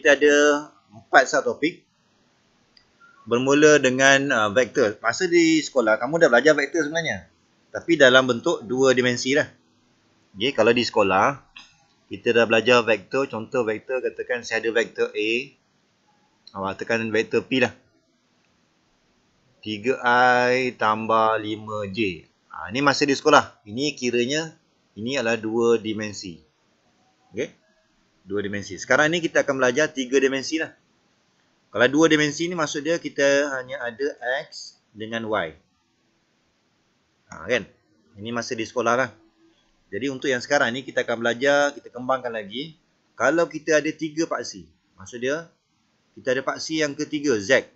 kita ada empat topik. bermula dengan uh, vektor. Masa di sekolah kamu dah belajar vektor sebenarnya. Tapi dalam bentuk dua dimensi lah. Okay, kalau di sekolah kita dah belajar vektor, contoh vektor katakan saya ada vektor A. Awak katakan vektor P lah. 3I tambah 5J. Ha, ini masih di sekolah. Ini kiranya ini adalah dua dimensi. Okay dua dimensi. Sekarang ni kita akan belajar tiga dimensi lah. Kalau dua dimensi ni maksud dia kita hanya ada X dengan Y. Ha, kan? Ini masa di sekolah lah. Jadi untuk yang sekarang ni kita akan belajar, kita kembangkan lagi. Kalau kita ada tiga paksi. Maksud dia kita ada paksi yang ketiga, Z.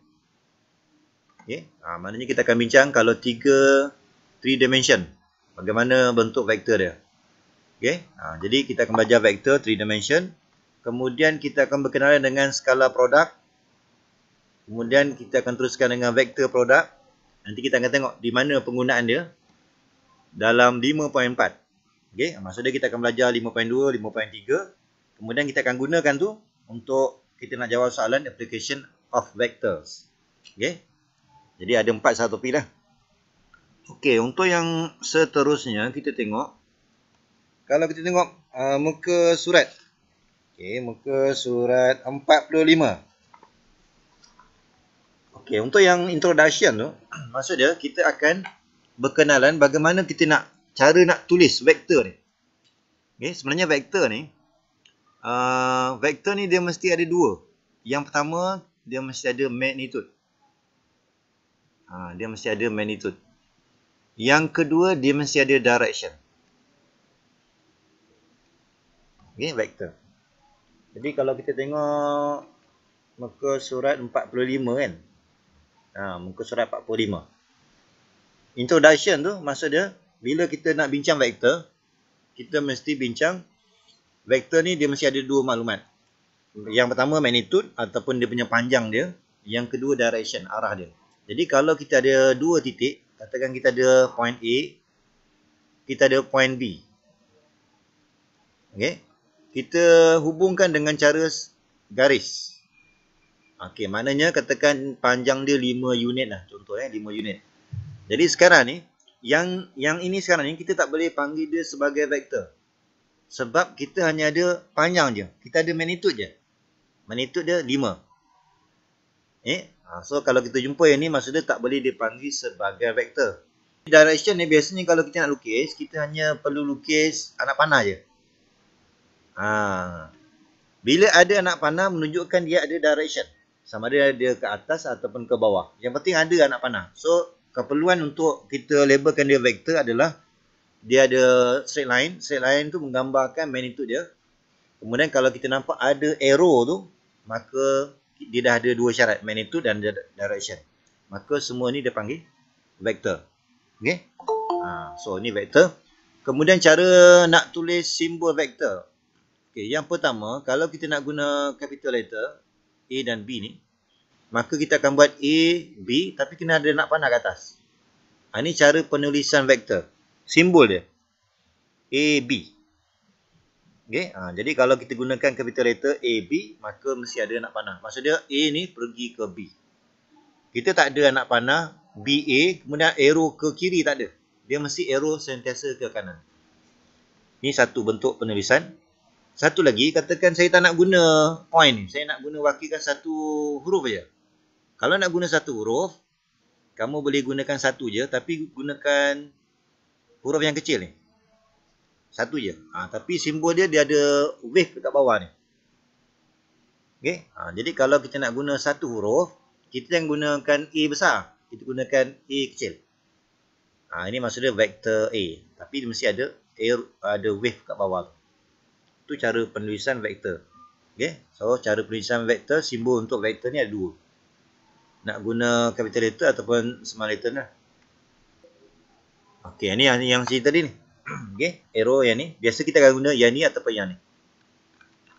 Okay? Ha, maknanya kita akan bincang kalau tiga, three dimension. Bagaimana bentuk vektor dia. Okay. Ha, jadi kita akan belajar vektor 3 dimension. Kemudian kita akan berkenalan dengan skala produk. Kemudian kita akan teruskan dengan vektor produk. Nanti kita akan tengok di mana penggunaan dia. Dalam 5.4. Okay. Maksudnya kita akan belajar 5.2, 5.3. Kemudian kita akan gunakan tu untuk kita nak jawab soalan application of vectors. Okay. Jadi ada empat satu pilah. Okey, untuk yang seterusnya kita tengok. 5.4 kalau kita tengok uh, muka surat okey muka surat 45 okey untuk yang introduction tu maksud dia kita akan berkenalan bagaimana kita nak cara nak tulis vektor ni okey sebenarnya vektor ni a uh, vektor ni dia mesti ada dua yang pertama dia mesti ada magnitude ha, dia mesti ada magnitude. Yang kedua dia mesti ada direction. okay, vektor. Jadi kalau kita tengok muka surat 45 kan. Ha, muka surat 45. Introduction tu maksud dia bila kita nak bincang vektor, kita mesti bincang vektor ni dia mesti ada dua maklumat. Yang pertama magnitude ataupun dia punya panjang dia, yang kedua direction arah dia. Jadi kalau kita ada dua titik, katakan kita ada point A, kita ada point B. Okay kita hubungkan dengan cara garis. Okey, maknanya katakan panjang dia 5 unit lah contoh eh 5 unit. Jadi sekarang ni yang yang ini sekarang ni kita tak boleh panggil dia sebagai vektor. Sebab kita hanya ada panjang je. Kita ada magnitude je. Magnitude dia 5. Eh, ha, so kalau kita jumpa yang ni maksudnya tak boleh dipanggil sebagai vektor. Direction ni biasanya kalau kita nak lukis, kita hanya perlu lukis anak panah je. Ha. Bila ada anak panah menunjukkan dia ada direction. Sama ada dia ke atas ataupun ke bawah. Yang penting ada anak panah. So, keperluan untuk kita labelkan dia vektor adalah dia ada straight line. Straight line tu menggambarkan magnitude dia. Kemudian kalau kita nampak ada arrow tu, maka dia dah ada dua syarat. Magnitude dan direction. Maka semua ni dia panggil vector. Okay? Ha. So, ni vector. Kemudian cara nak tulis simbol vektor. Okey, yang pertama, kalau kita nak guna capital letter A dan B ni, maka kita akan buat A, B tapi kena ada nak panah ke atas. Ha, ini cara penulisan vektor. Simbol dia. A, B. Okay, ha, jadi kalau kita gunakan capital letter A, B, maka mesti ada nak panah. Maksudnya A ni pergi ke B. Kita tak ada anak panah b BA kemudian arrow ke kiri tak ada. Dia mesti arrow sentiasa ke kanan. Ini satu bentuk penulisan satu lagi, katakan saya tak nak guna point ni. Saya nak guna wakilkan satu huruf je. Kalau nak guna satu huruf, kamu boleh gunakan satu je tapi gunakan huruf yang kecil ni. Satu je. Ha, tapi simbol dia, dia ada wave dekat bawah ni. Okay? Ha, jadi kalau kita nak guna satu huruf, kita yang gunakan A besar. Kita gunakan A kecil. Ha, ini maksudnya vector A. Tapi mesti ada ada wave dekat bawah tu tu cara penulisan vektor. Okey. So cara penulisan vektor simbol untuk vektor ni ada dua. Nak guna capital letter ataupun small letter lah. Okey, ini yang, yang cerita tadi ni. Okey, arrow yang ni. Biasa kita akan guna yang ni ataupun yang ni.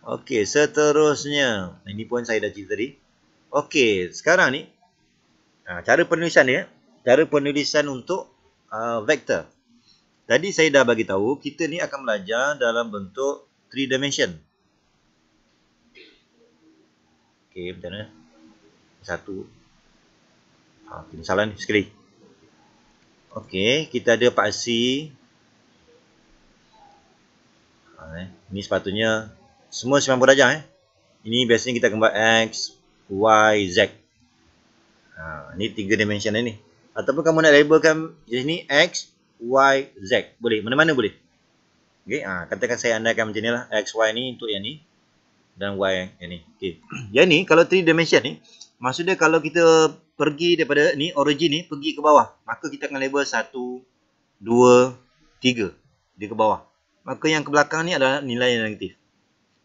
Okey, seterusnya. Ini pun saya dah cerita tadi. Okey, sekarang ni. Ha, cara penulisan dia. Cara penulisan untuk uh, vektor. Tadi saya dah bagi tahu kita ni akan belajar dalam bentuk 3 dimension. Okay, macam mana? Satu. Ah, okay, salah ni sekali. Okay, kita ada paksi. Ah, eh. ni sepatutnya semua 90 darjah eh. Ini biasanya kita gambar x, y, z. Ah, ni 3 dimension lah ni. Ataupun kamu nak labelkan jenis ni x, y, z. Boleh, mana-mana boleh. Okay, ha, ah, katakan saya andaikan macam inilah x y ni untuk yang ni dan y yang ni. Okay, Yang ni kalau 3 dimension ni maksudnya kalau kita pergi daripada ni origin ni pergi ke bawah, maka kita akan label 1 2 3 dia ke bawah. Maka yang ke belakang ni adalah nilai yang negatif.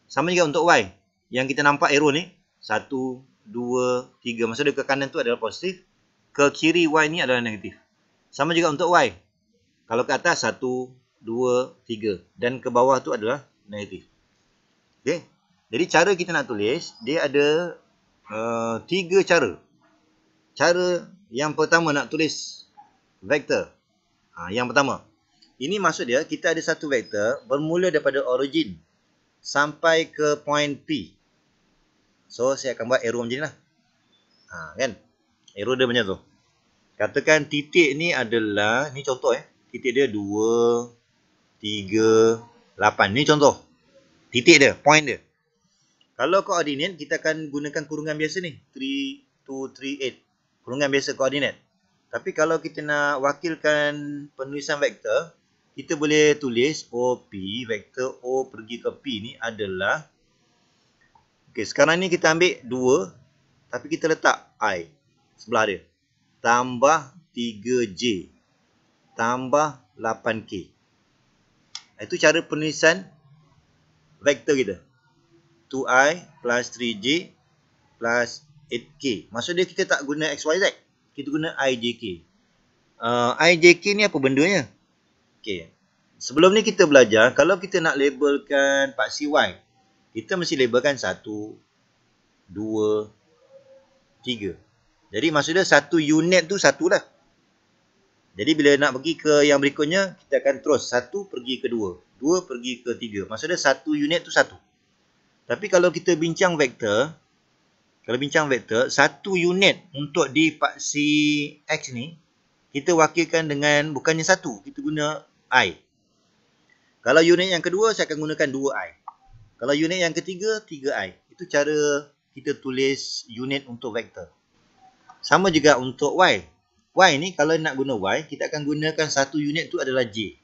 Sama juga untuk y. Yang kita nampak arrow ni 1 2 3 maksudnya ke kanan tu adalah positif, ke kiri y ni adalah negatif. Sama juga untuk y. Kalau ke atas 1 2, 3. Dan ke bawah tu adalah negatif. Okay. Jadi cara kita nak tulis, dia ada uh, tiga cara. Cara yang pertama nak tulis vektor. Ha, yang pertama. Ini maksud dia, kita ada satu vektor bermula daripada origin sampai ke point P. So, saya akan buat arrow macam ni lah. Ha, kan? Arrow dia macam tu. Katakan titik ni adalah, ni contoh eh. Titik dia 2, Tiga lapan Ni contoh. Titik dia, point dia. Kalau koordinat, kita akan gunakan kurungan biasa ni. 3, 2, 3, 8. Kurungan biasa koordinat. Tapi kalau kita nak wakilkan penulisan vektor, kita boleh tulis OP, oh, vektor O pergi ke P ni adalah Okay, sekarang ni kita ambil 2 tapi kita letak I sebelah dia. Tambah 3J tambah 8K. Itu cara penulisan vektor kita. 2i plus 3j plus 8k. Maksudnya kita tak guna xyz. Kita guna ijk. Uh, ah, ijk ni apa benda ya? Okay. Sebelum ni kita belajar, kalau kita nak labelkan paksi y, kita mesti labelkan 1, 2, 3. Jadi maksudnya satu unit tu satulah. lah. Jadi bila nak pergi ke yang berikutnya, kita akan terus satu pergi ke dua. Dua pergi ke tiga. Maksudnya satu unit tu satu. Tapi kalau kita bincang vektor, kalau bincang vektor, satu unit untuk di paksi X ni, kita wakilkan dengan bukannya satu, kita guna I. Kalau unit yang kedua, saya akan gunakan dua I. Kalau unit yang ketiga, tiga I. Itu cara kita tulis unit untuk vektor. Sama juga untuk Y. Y ni kalau nak guna Y, kita akan gunakan satu unit tu adalah J.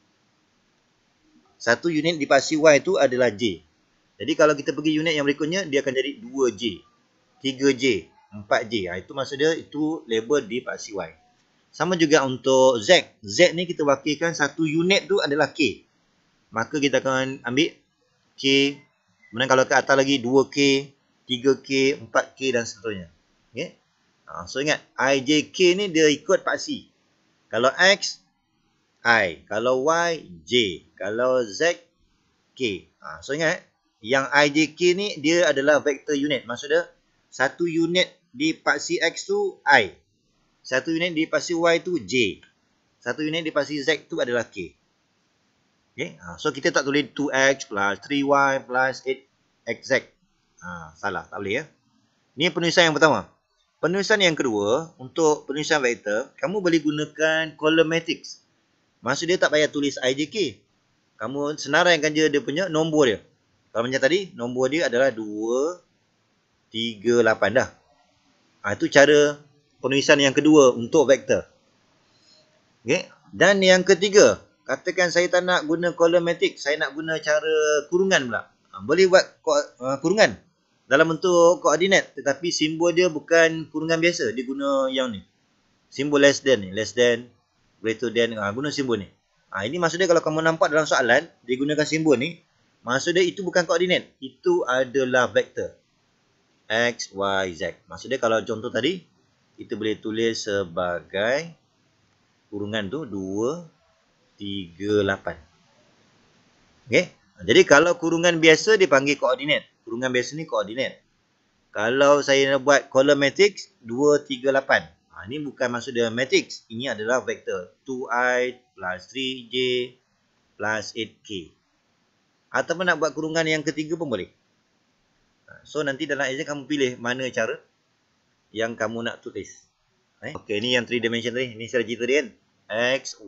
Satu unit di pasi Y tu adalah J. Jadi kalau kita pergi unit yang berikutnya, dia akan jadi 2J. 3J. 4J. Ha, itu maksud dia, itu label di pasi Y. Sama juga untuk Z. Z ni kita wakilkan satu unit tu adalah K. Maka kita akan ambil K. Kemudian kalau ke atas lagi 2K, 3K, 4K dan seterusnya. Okay. Ha, so ingat i j k ni dia ikut paksi. Kalau X I, kalau Y J, kalau Z K. Ha, so ingat eh, yang i j k ni dia adalah vector unit. Maksudnya satu unit di paksi X tu I. Satu unit di paksi Y tu J. Satu unit di paksi Z tu adalah K. Okay. Ha, so kita tak tulis 2X plus 3Y plus 8XZ. Ha, salah. Tak boleh ya. Ni penulisan yang pertama. Penulisan yang kedua, untuk penulisan vektor, kamu boleh gunakan column matrix. Maksud dia tak payah tulis IJK. Kamu senaraikan je dia punya nombor dia. Kalau macam tadi, nombor dia adalah 238 dah. Ha, itu cara penulisan yang kedua untuk vektor. Okay. Dan yang ketiga, katakan saya tak nak guna column matrix, saya nak guna cara kurungan pula. Ha, boleh buat ha, kurungan dalam bentuk koordinat tetapi simbol dia bukan kurungan biasa dia guna yang ni simbol less than ni less than greater than ha, guna simbol ni ha, ini maksud dia kalau kamu nampak dalam soalan dia gunakan simbol ni maksud dia itu bukan koordinat itu adalah vektor x y z maksud dia kalau contoh tadi kita boleh tulis sebagai kurungan tu 2 3 8 Okay, jadi kalau kurungan biasa dipanggil koordinat kurungan biasa ni koordinat. Kalau saya nak buat kolom matrix 2 3 8. ini bukan maksud dia matrix, ini adalah vektor 2i plus 3j plus 8k. Ataupun nak buat kurungan yang ketiga pun boleh. Ha, so nanti dalam exam kamu pilih mana cara yang kamu nak tulis. Eh? Okey, ni yang 3 dimension tadi. Ni saya cerita dia kan. X,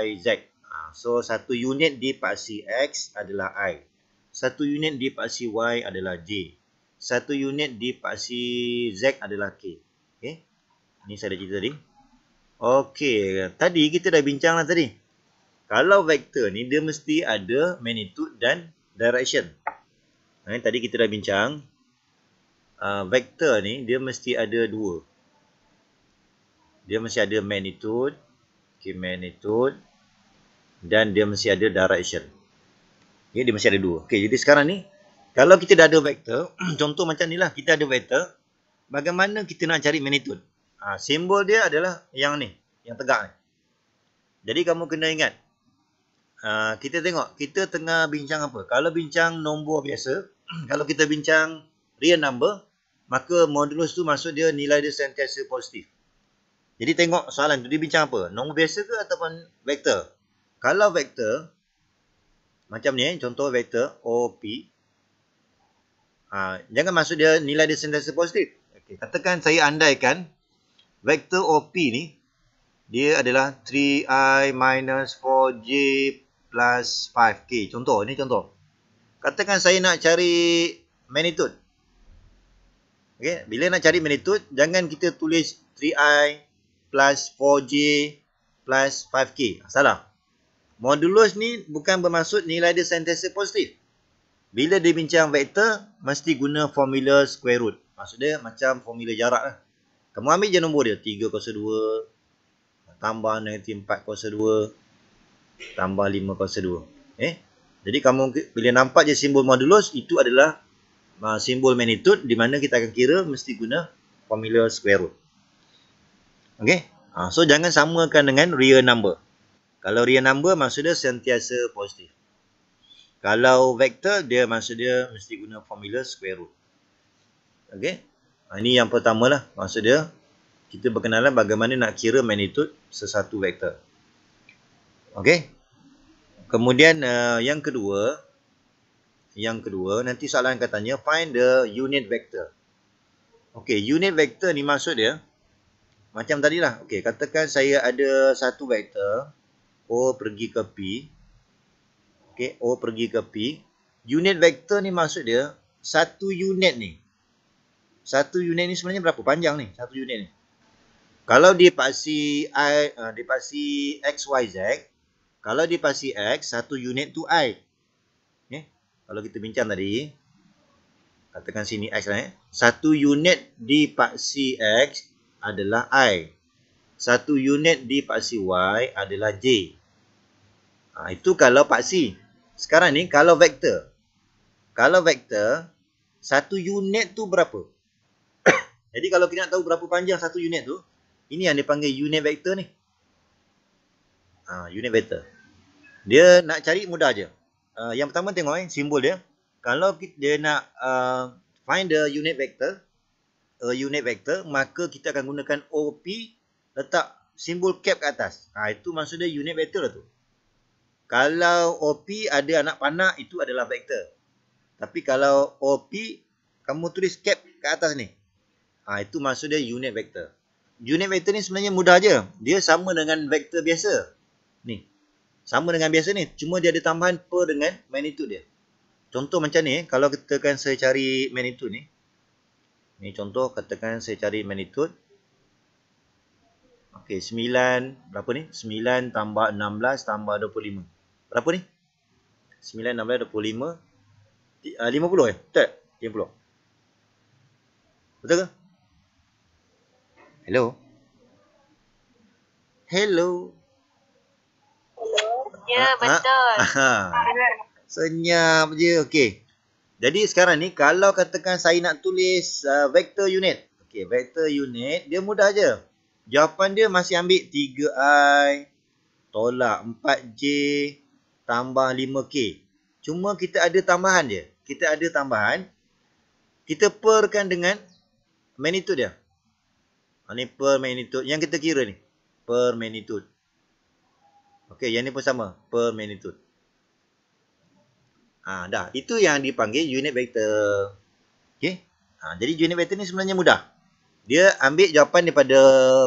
Y, Z. Ha, so satu unit di paksi X adalah I satu unit di paksi Y adalah J. Satu unit di paksi Z adalah K. Okay, Ini saya dah cerita tadi. Okey. Tadi kita dah bincanglah tadi. Kalau vektor ni dia mesti ada magnitude dan direction. Okay, tadi kita dah bincang. Uh, ah, vektor ni dia mesti ada dua. Dia mesti ada magnitude. Okay, magnitude. Dan dia mesti ada direction. Okey, dia masih ada dua. Okey, jadi sekarang ni kalau kita dah ada vektor, contoh macam inilah kita ada vektor, bagaimana kita nak cari magnitude? Ha, simbol dia adalah yang ni, yang tegak ni. Jadi kamu kena ingat. Ha, kita tengok kita tengah bincang apa? Kalau bincang nombor biasa, kalau kita bincang real number, maka modulus tu maksud dia nilai dia sentiasa positif. Jadi tengok soalan tu dia bincang apa? Nombor biasa ke ataupun vektor? Kalau vektor, macam ni eh. contoh vektor OP ha, jangan maksud dia nilai dia sentiasa positif okay. katakan saya andaikan vektor OP ni dia adalah 3i minus 4j plus 5k contoh ni contoh katakan saya nak cari magnitude Okay. Bila nak cari magnitude, jangan kita tulis 3i plus 4j plus 5k. Salah. Modulus ni bukan bermaksud nilai dia sentiasa positif. Bila dia bincang vektor, mesti guna formula square root. Maksud dia macam formula jarak lah. Kamu ambil je nombor dia. 3 kuasa 2 tambah negatif 4 kuasa 2 tambah 5 kuasa 2. Eh? Jadi kamu bila nampak je simbol modulus, itu adalah uh, simbol magnitude di mana kita akan kira mesti guna formula square root. Okay? Uh, ah, so jangan samakan dengan real number. Kalau real number maksud dia sentiasa positif. Kalau vektor dia maksud dia mesti guna formula square root. Okey. Ini ha, yang pertama lah. Maksud dia kita berkenalan bagaimana nak kira magnitude sesatu vektor. Okey. Kemudian uh, yang kedua. Yang kedua nanti soalan akan tanya find the unit vector. Okey unit vector ni maksud dia. Macam tadi lah. Okey katakan saya ada satu vektor. O pergi ke P okay O pergi ke P unit vektor ni maksud dia satu unit ni satu unit ni sebenarnya berapa panjang ni satu unit ni kalau di pasti I uh, x y z, kalau di pasti X satu unit tu I okay. kalau kita bincang tadi katakan sini X lah eh. satu unit di dipaksi X adalah I satu unit di dipaksi Y adalah J Ha, itu kalau paksi. Sekarang ni kalau vektor. Kalau vektor, satu unit tu berapa? Jadi kalau kita nak tahu berapa panjang satu unit tu, ini yang dipanggil unit vektor ni. Ha, unit vektor. Dia nak cari mudah je. Uh, yang pertama tengok eh, simbol dia. Kalau kita, dia nak uh, find the unit vector, a unit vector, maka kita akan gunakan OP, letak simbol cap kat atas. Ha, itu maksudnya unit vector lah tu kalau OP ada anak panah itu adalah vektor. Tapi kalau OP kamu tulis cap ke atas ni. Ha, itu maksud dia unit vektor. Unit vektor ni sebenarnya mudah aja. Dia sama dengan vektor biasa. Ni. Sama dengan biasa ni, cuma dia ada tambahan per dengan magnitude dia. Contoh macam ni, kalau katakan saya cari magnitude ni. Ni contoh katakan saya cari magnitude. Okey, 9 berapa ni? 9 tambah 16 tambah 25 berapa ni? 9, 16, 25 50 eh? Tak? 50 Betul ke? Hello? Hello? Hello Ya ah, ah, betul Senyap je okay. Jadi sekarang ni Kalau katakan saya nak tulis uh, Vector unit okay, Vector unit dia mudah je Jawapan dia masih ambil 3i Tolak 4j tambah 5K. Cuma kita ada tambahan je. Kita ada tambahan. Kita perkan dengan magnitude dia. Ini ah, per magnitude. Yang kita kira ni. Per magnitude. Okey, yang ni pun sama. Per magnitude. Ha, dah. Itu yang dipanggil unit vector. Okey. Ha, jadi unit vector ni sebenarnya mudah. Dia ambil jawapan daripada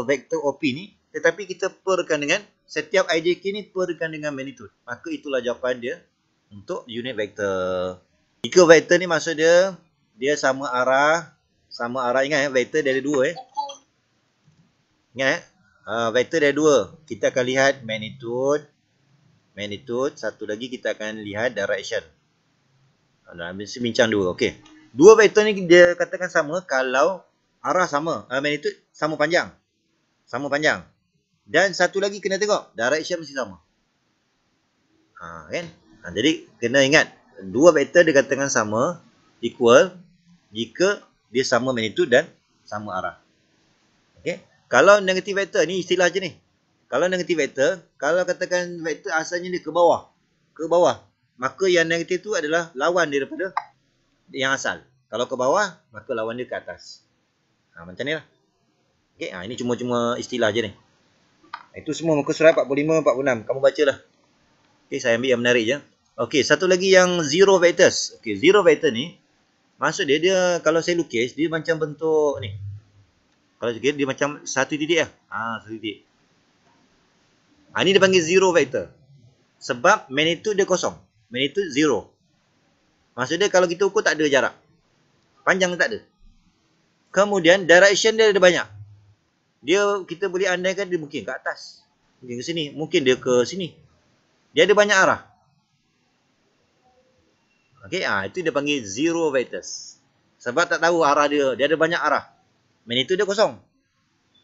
vector OP ni. Tetapi kita perkan dengan setiap idea k ni perkan dengan magnitude. Maka itulah jawapan dia untuk unit vector. Jika vector ni maksud dia, dia sama arah, sama arah. Ingat eh, vektor dia ada dua eh. Ingat eh, uh, vektor dia ada dua. Kita akan lihat magnitude, magnitude. Satu lagi kita akan lihat direction. Ambil ah, bincang dua, okey. Dua vector ni dia katakan sama kalau arah sama, uh, magnitude sama panjang. Sama panjang. Dan satu lagi kena tengok. Direction mesti sama. Ha, kan? Ha, jadi, kena ingat. Dua vektor dia katakan sama. Equal. Jika dia sama magnitude dan sama arah. Okay? Kalau negatif vektor. Ni istilah je ni. Kalau negatif vektor. Kalau katakan vektor asalnya dia ke bawah. Ke bawah. Maka yang negatif tu adalah lawan dia daripada yang asal. Kalau ke bawah, maka lawan dia ke atas. Ha, macam ni lah. Okay? Ha, ini cuma-cuma istilah je ni. Itu semua muka surat 45, 46. Kamu baca lah. Okay, saya ambil yang menarik je. Okay, satu lagi yang zero vectors. Okay, zero vector ni. Maksud dia, dia kalau saya lukis, dia macam bentuk ni. Kalau saya dia macam satu titik lah. Ha, satu titik. Ha, ni dia panggil zero vector. Sebab magnitude dia kosong. Magnitude zero. Maksud dia, kalau kita ukur tak ada jarak. Panjang tak ada. Kemudian, direction dia ada banyak dia kita boleh andaikan dia mungkin ke atas mungkin ke sini mungkin dia ke sini dia ada banyak arah Okay, ah ha, itu dia panggil zero vectors sebab tak tahu arah dia dia ada banyak arah main itu dia kosong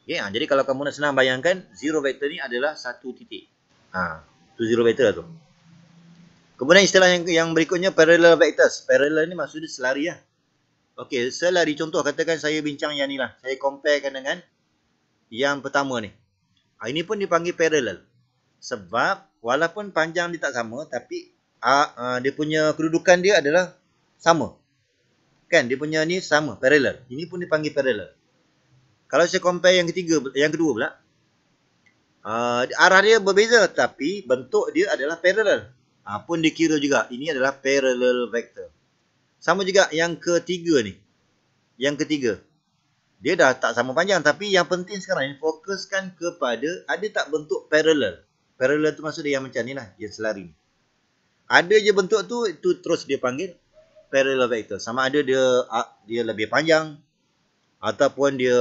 Okay, ha, ah, jadi kalau kamu nak senang bayangkan zero vector ni adalah satu titik ha tu zero vector lah tu kemudian istilah yang yang berikutnya parallel vectors parallel ni maksudnya selari lah Okay, selari contoh katakan saya bincang yang ni lah. Saya comparekan dengan yang pertama ni. Ha, ini pun dipanggil parallel. Sebab walaupun panjang dia tak sama tapi ha, ha, dia punya kedudukan dia adalah sama. Kan dia punya ni sama parallel. Ini pun dipanggil parallel. Kalau saya compare yang ketiga yang kedua pula. Ha, arah dia berbeza tapi bentuk dia adalah parallel. Ha, pun dikira juga ini adalah parallel vector. Sama juga yang ketiga ni. Yang ketiga dia dah tak sama panjang tapi yang penting sekarang ni fokuskan kepada ada tak bentuk parallel parallel tu maksud dia yang macam ni lah yang selari ada je bentuk tu itu terus dia panggil parallel vector sama ada dia dia lebih panjang ataupun dia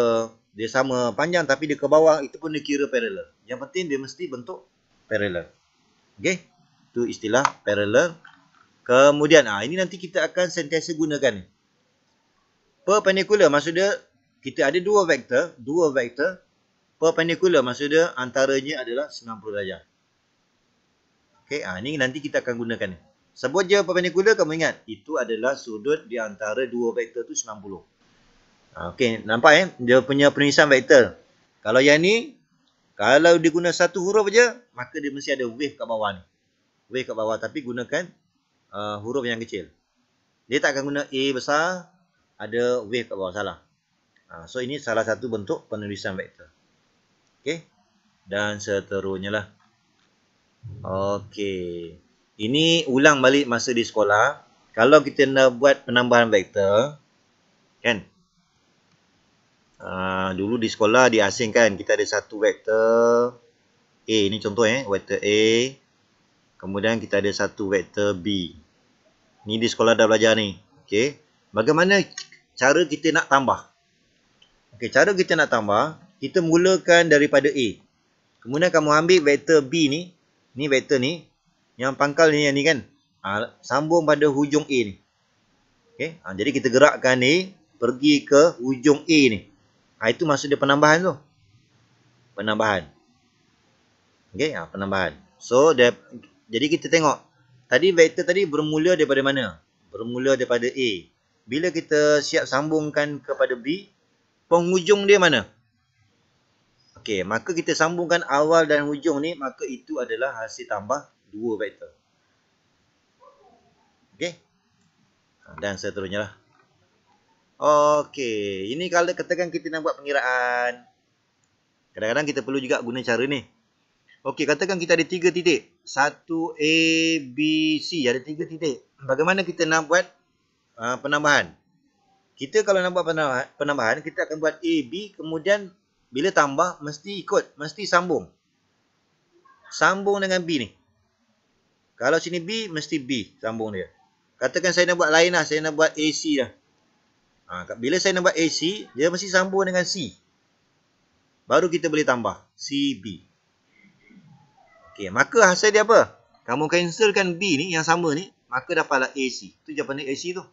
dia sama panjang tapi dia ke bawah itu pun dia kira parallel yang penting dia mesti bentuk parallel Okay, tu istilah parallel kemudian ah ini nanti kita akan sentiasa gunakan ni perpendicular maksud dia kita ada dua vektor, dua vektor perpendicular maksud dia antaranya adalah 90 darjah. Okey, ah ni nanti kita akan gunakan. Sebut je perpendicular kamu ingat, itu adalah sudut di antara dua vektor tu 90. Ha, okey, nampak eh dia punya penulisan vektor. Kalau yang ni kalau dia guna satu huruf aja, maka dia mesti ada wave kat bawah ni. Wave kat bawah tapi gunakan uh, huruf yang kecil. Dia tak akan guna A besar, ada wave kat bawah salah. Ha, so ini salah satu bentuk penulisan vektor. Okey. Dan seterusnya lah. Okey. Ini ulang balik masa di sekolah. Kalau kita nak buat penambahan vektor. Kan. Uh, dulu di sekolah diasingkan kita ada satu vektor A. Ini contoh eh. Vektor A. Kemudian kita ada satu vektor B. Ni di sekolah dah belajar ni. Okey. Bagaimana cara kita nak tambah? Okey, cara kita nak tambah, kita mulakan daripada A. Kemudian kamu ambil vektor B ni, ni vektor ni, yang pangkal ni yang ni kan. Ha, sambung pada hujung A ni. Okey, ha, jadi kita gerakkan ni pergi ke hujung A ni. Ha, itu maksud dia penambahan tu. Penambahan. Okey, ha, penambahan. So, dia, jadi kita tengok. Tadi vektor tadi bermula daripada mana? Bermula daripada A. Bila kita siap sambungkan kepada B, penghujung dia mana? Okey, maka kita sambungkan awal dan hujung ni, maka itu adalah hasil tambah dua vektor. Okey. Ha, dan seterusnya lah. Okey, ini kalau katakan kita nak buat pengiraan. Kadang-kadang kita perlu juga guna cara ni. Okey, katakan kita ada tiga titik. satu A, B, C. Ada tiga titik. Bagaimana kita nak buat uh, Penambahan kita kalau nampak penambahan, penambahan kita akan buat AB kemudian bila tambah mesti ikut mesti sambung sambung dengan B ni kalau sini B mesti B sambung dia katakan saya nak buat lain lah saya nak buat AC lah ha, bila saya nak buat AC dia mesti sambung dengan C baru kita boleh tambah CB okay, maka hasil dia apa kamu cancelkan B ni yang sama ni maka dapatlah AC tu jawapan AC tu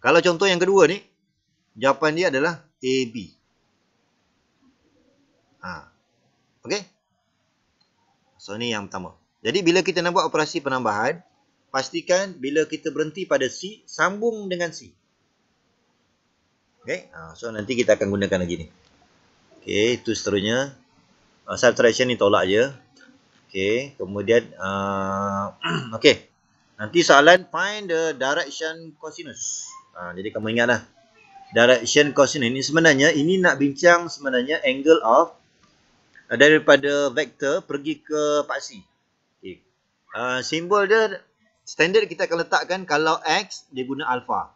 kalau contoh yang kedua ni, jawapan dia adalah AB. Ha. Okey? So ni yang pertama. Jadi bila kita nak buat operasi penambahan, pastikan bila kita berhenti pada C, sambung dengan C. Okey? Ha. So nanti kita akan gunakan lagi ni. Okey, itu seterusnya. Uh, ha, subtraction ni tolak je. Okey, kemudian uh, okey. Nanti soalan find the direction cosinus. Ha, jadi kamu ingatlah. Direction cosine ini sebenarnya ini nak bincang sebenarnya angle of uh, daripada vektor pergi ke paksi. Okay. Uh, eh, simbol dia standard kita akan letakkan kalau x dia guna alpha.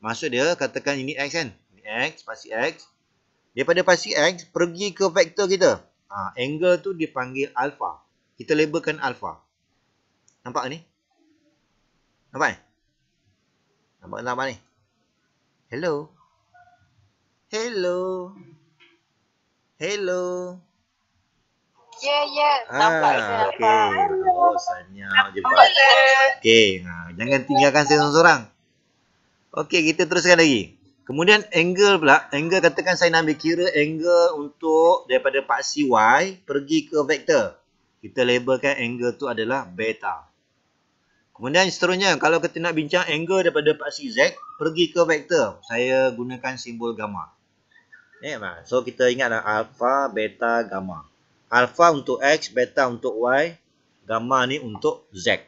Maksud dia katakan ini x kan. Ini x, paksi x. Daripada paksi x pergi ke vektor kita. Ha, angle tu dipanggil alpha. Kita labelkan alpha. Nampak ni? Nampak ni? Nampak nampak ni? Hello. Hello. Hello. Yeah, yeah. Nampak ah, okay. Hello. Oh, sanya je. Okay. Ha, jangan tinggalkan saya seorang-seorang. Okay, kita teruskan lagi. Kemudian angle pula. Angle katakan saya nak ambil kira angle untuk daripada paksi Y pergi ke vektor. Kita labelkan angle tu adalah beta. Kemudian seterusnya, kalau kita nak bincang angle daripada paksi Z, pergi ke vektor. Saya gunakan simbol gamma. Yeah, so, kita ingatlah alpha, beta, gamma. Alpha untuk X, beta untuk Y, gamma ni untuk Z.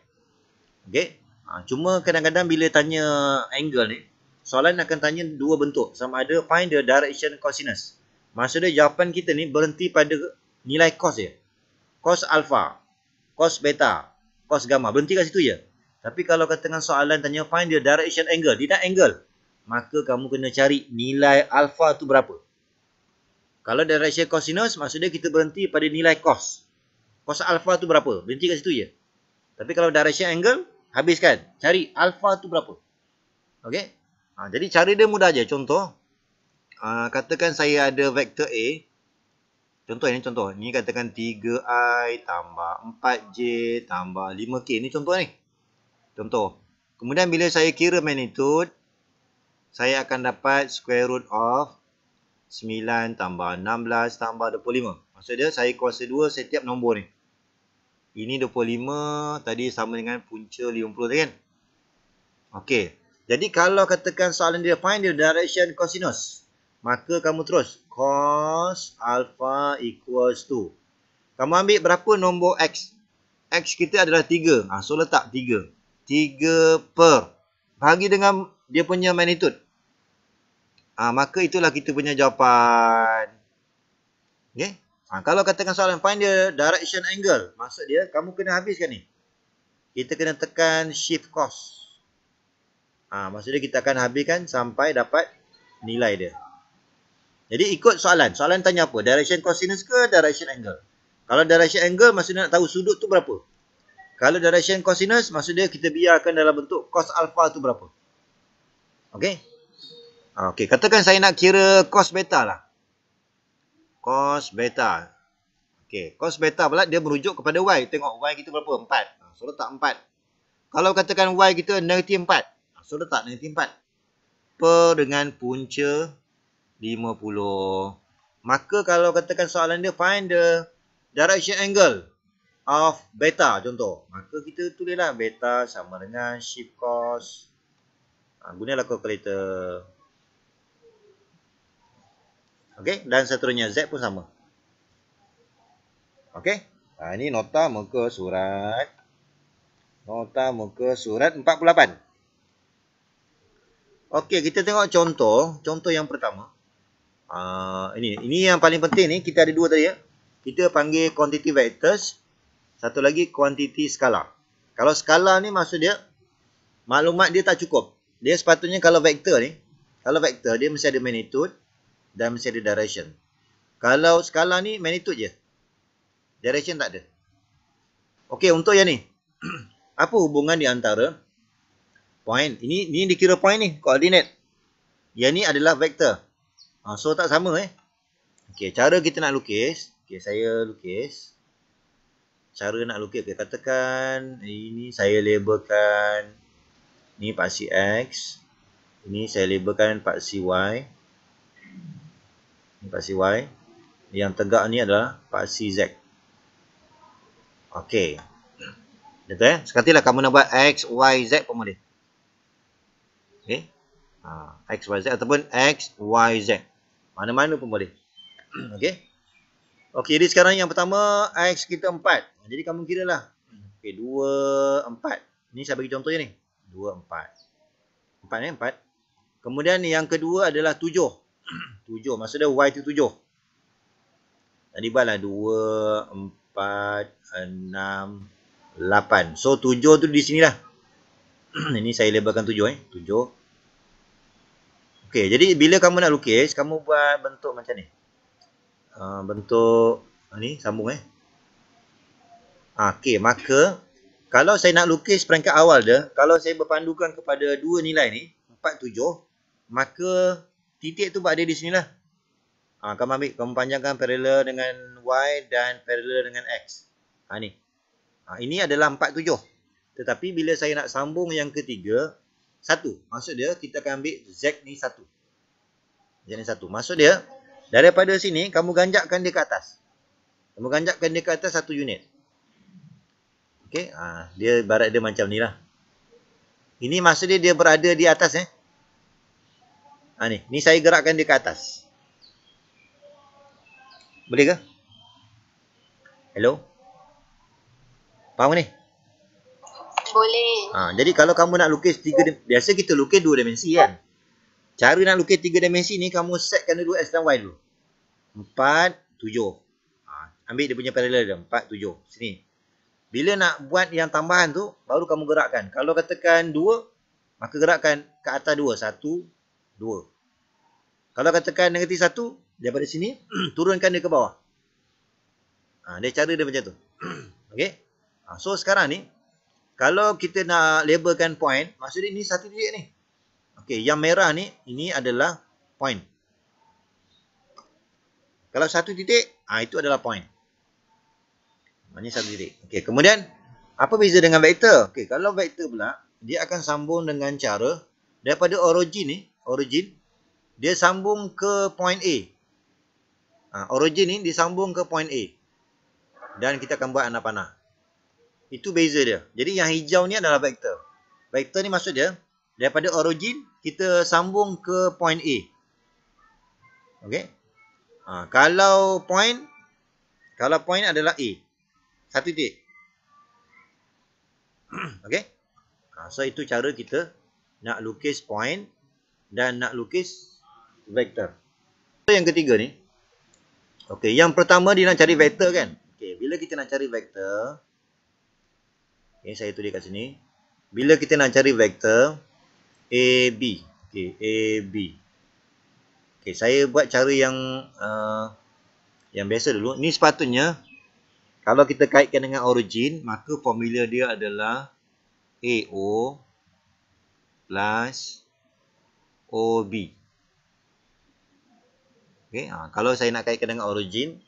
Okay? Ha, cuma kadang-kadang bila tanya angle ni, soalan akan tanya dua bentuk. Sama ada find the direction cosinus. Maksudnya jawapan kita ni berhenti pada nilai cos je. Cos alpha, cos beta, cos gamma. Berhenti kat situ je. Ya? Tapi kalau katakan soalan tanya find the direction angle, dia nak angle. Maka kamu kena cari nilai alpha tu berapa. Kalau direction cosinus, maksudnya kita berhenti pada nilai cos. Cos alpha tu berapa? Berhenti kat situ je. Tapi kalau direction angle, habiskan. Cari alpha tu berapa. Okay? Ha, jadi cari dia mudah je. Contoh, uh, katakan saya ada vektor A. Contoh ini contoh. Ini katakan 3i tambah 4j tambah 5k. Ini contoh ni. Contoh. Kemudian bila saya kira magnitude, saya akan dapat square root of 9 tambah 16 tambah 25. Maksudnya saya kuasa 2 setiap nombor ni. Ini 25 tadi sama dengan punca 50 tadi kan? Okey. Jadi kalau katakan soalan dia find the direction cosinus, maka kamu terus cos alpha equals 2. Kamu ambil berapa nombor x? X kita adalah 3. Ha, so letak 3. 3 per bahagi dengan dia punya magnitude. Ha, maka itulah kita punya jawapan. Okay? Ha, ah, kalau katakan soalan find dia direction angle. Maksud dia kamu kena habiskan ni. Kita kena tekan shift cos. Ha, ah, maksud dia kita akan habiskan sampai dapat nilai dia. Jadi ikut soalan. Soalan tanya apa? Direction cosinus ke direction angle? Kalau direction angle maksudnya nak tahu sudut tu berapa? Kalau direction cosinus, maksud dia kita biarkan dalam bentuk cos alpha tu berapa. Okey? Okey, katakan saya nak kira cos beta lah. Cos beta. Okey, cos beta pula dia merujuk kepada y. Tengok y kita berapa? 4. Ha, so letak 4. Kalau katakan y kita negatif 4. Ha, so letak negatif 4. Per dengan punca 50. Maka kalau katakan soalan dia, find the direction angle of beta contoh maka kita tulislah beta sama dengan shift cos ha, gunalah calculator okey dan seterusnya z pun sama okey ha, ini nota muka surat nota muka surat 48 okey kita tengok contoh contoh yang pertama ha, ini ini yang paling penting ni kita ada dua tadi ya kita panggil quantity vectors satu lagi kuantiti skala. Kalau skala ni maksud dia maklumat dia tak cukup. Dia sepatutnya kalau vektor ni, kalau vektor dia mesti ada magnitude dan mesti ada direction. Kalau skala ni magnitude je. Direction tak ada. Okey, untuk yang ni. Apa hubungan di antara point? Ini ni dikira point ni, koordinat. Yang ni adalah vektor. Ah, so tak sama eh. Okey, cara kita nak lukis, okey saya lukis cara nak lukis okay, katakan ini saya labelkan ni paksi X ini saya labelkan paksi Y ini paksi Y yang tegak ni adalah paksi Z ok betul eh sekatilah kamu nak buat X, Y, Z pun boleh ok ha, X, Y, Z ataupun X, Y, Z mana-mana pun boleh ok ok jadi sekarang yang pertama X kita 4 Ha, jadi kamu kira lah. Okey, 2, 4. Ni saya bagi contoh je ni. 2, 4. 4 ni, 4. Kemudian yang kedua adalah 7. 7, maksudnya Y tu 7. Jadi buatlah 2, 4, 6, 8. So 7 tu di sini lah. Ini saya labelkan 7 eh. 7. Okey, jadi bila kamu nak lukis, kamu buat bentuk macam ni. Uh, bentuk uh, ni, sambung eh. Ah, okay, maka kalau saya nak lukis peringkat awal dia, kalau saya berpandukan kepada dua nilai ni, 4.7, maka titik tu berada di sinilah. Ha, kamu ambil, kamu panjangkan paralel dengan Y dan paralel dengan X. Ha, ni. Ha, ini adalah 4.7. Tetapi bila saya nak sambung yang ketiga, 1. Maksud dia, kita akan ambil Z ni 1. Z ni 1. Maksud dia, daripada sini, kamu ganjakkan dia ke atas. Kamu ganjakkan dia ke atas 1 unit. Okey, ha, dia barat dia macam ni lah. Ini maksud dia dia berada di atas eh. Ha ni, ni saya gerakkan dia ke atas. Boleh ke? Hello. Faham ni? Boleh. Ha, jadi kalau kamu nak lukis tiga biasa kita lukis dua dimensi kan. Cara nak lukis tiga dimensi ni kamu setkan dulu X dan Y dulu. Empat, tujuh. Ha, ambil dia punya paralel dia. Empat, tujuh. Sini. Bila nak buat yang tambahan tu, baru kamu gerakkan. Kalau katakan dua, maka gerakkan ke atas dua, satu, dua. Kalau katakan negatif 1, daripada sini, turunkan dia ke bawah. Ha, dia cara dia macam tu. okay? Ha, so sekarang ni, kalau kita nak labelkan point, maksudnya ni satu titik ni. Okay, yang merah ni, ini adalah point. Kalau satu titik, ah ha, itu adalah point. Maknanya subdirik. Okey, kemudian apa beza dengan vektor? Okey, kalau vektor pula dia akan sambung dengan cara daripada origin ni, origin dia sambung ke point A. Ha, origin ni disambung ke point A. Dan kita akan buat anak panah. Itu beza dia. Jadi yang hijau ni adalah vektor. Vektor ni maksud dia daripada origin kita sambung ke point A. Okey. Ha, kalau point kalau point adalah A. Satu D. Okey. Ha, so itu cara kita nak lukis point dan nak lukis vektor. So yang ketiga ni. okay. yang pertama dia nak cari vektor kan? Okay. bila kita nak cari vektor Okey, saya tulis kat sini. Bila kita nak cari vektor AB. Okey, AB. Okay, saya buat cara yang uh, yang biasa dulu. Ni sepatutnya kalau kita kaitkan dengan origin, maka formula dia adalah AO plus OB. Okay. Ha, kalau saya nak kaitkan dengan origin,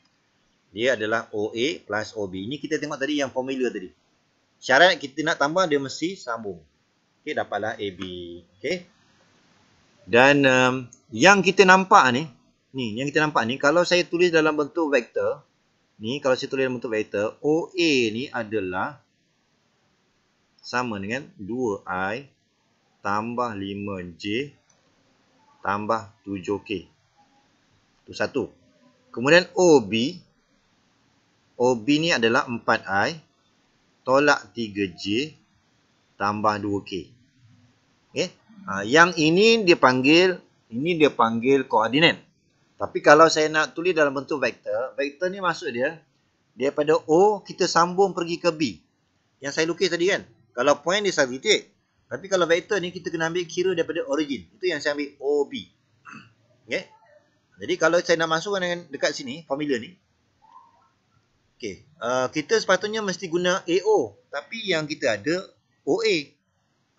dia adalah OA plus OB. Ini kita tengok tadi yang formula tadi. Syarat kita nak tambah, dia mesti sambung. Okay, dapatlah AB. Okay. Dan um, yang kita nampak ni, ni, yang kita nampak ni, kalau saya tulis dalam bentuk vektor, ni kalau saya tulis bentuk vektor OA ni adalah sama dengan 2i tambah 5j tambah 7k. Tu satu. Kemudian OB OB ni adalah 4i tolak 3j tambah 2k. Okey. Eh, ha, yang ini dia panggil ini dia panggil koordinat. Tapi kalau saya nak tulis dalam bentuk vektor, vektor ni maksud dia, daripada O, kita sambung pergi ke B. Yang saya lukis tadi kan? Kalau point dia satu titik. Tapi kalau vektor ni, kita kena ambil kira daripada origin. Itu yang saya ambil O, B. Okay? Jadi kalau saya nak masukkan dengan dekat sini, formula ni. Okay. Uh, kita sepatutnya mesti guna AO. Tapi yang kita ada, OA.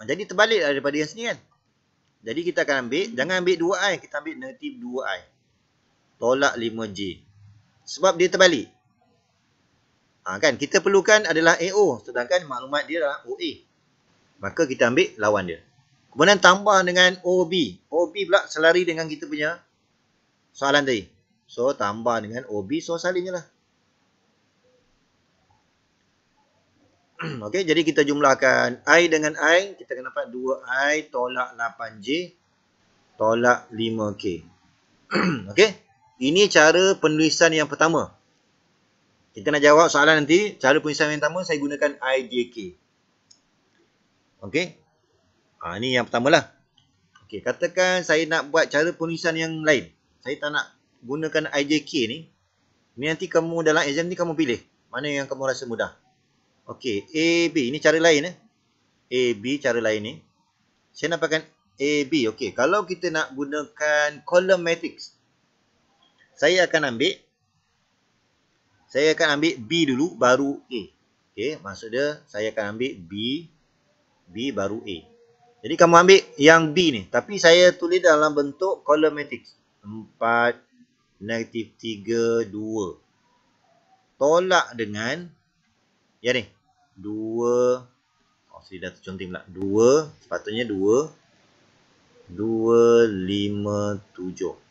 Ah, jadi terbalik lah daripada yang sini kan? Jadi kita akan ambil, jangan ambil 2i, kita ambil negatif 2i tolak 5G. Sebab dia terbalik. Ha, kan Kita perlukan adalah AO. Sedangkan maklumat dia adalah OA. Maka kita ambil lawan dia. Kemudian tambah dengan OB. OB pula selari dengan kita punya soalan tadi. So tambah dengan OB. So salinnya lah. okay, jadi kita jumlahkan I dengan I. Kita akan dapat 2I tolak 8J tolak 5K. okay? Ini cara penulisan yang pertama. Kita nak jawab soalan nanti. Cara penulisan yang pertama saya gunakan IJK. Okey. Ha, ini yang pertama lah. Okey. Katakan saya nak buat cara penulisan yang lain. Saya tak nak gunakan IJK ni. Ini nanti kamu dalam exam ni kamu pilih. Mana yang kamu rasa mudah. Okey. A, B. Ini cara lain eh. A, B cara lain ni. Saya nak pakai A, B. Okey. Kalau kita nak gunakan column matrix saya akan ambil saya akan ambil B dulu baru A. Okey, maksud dia saya akan ambil B B baru A. Jadi kamu ambil yang B ni tapi saya tulis dalam bentuk column matrix. 4 negatif 3 2. Tolak dengan ya ni. 2 oh sini dah tercunting pula. 2 sepatutnya 2 2 5 7.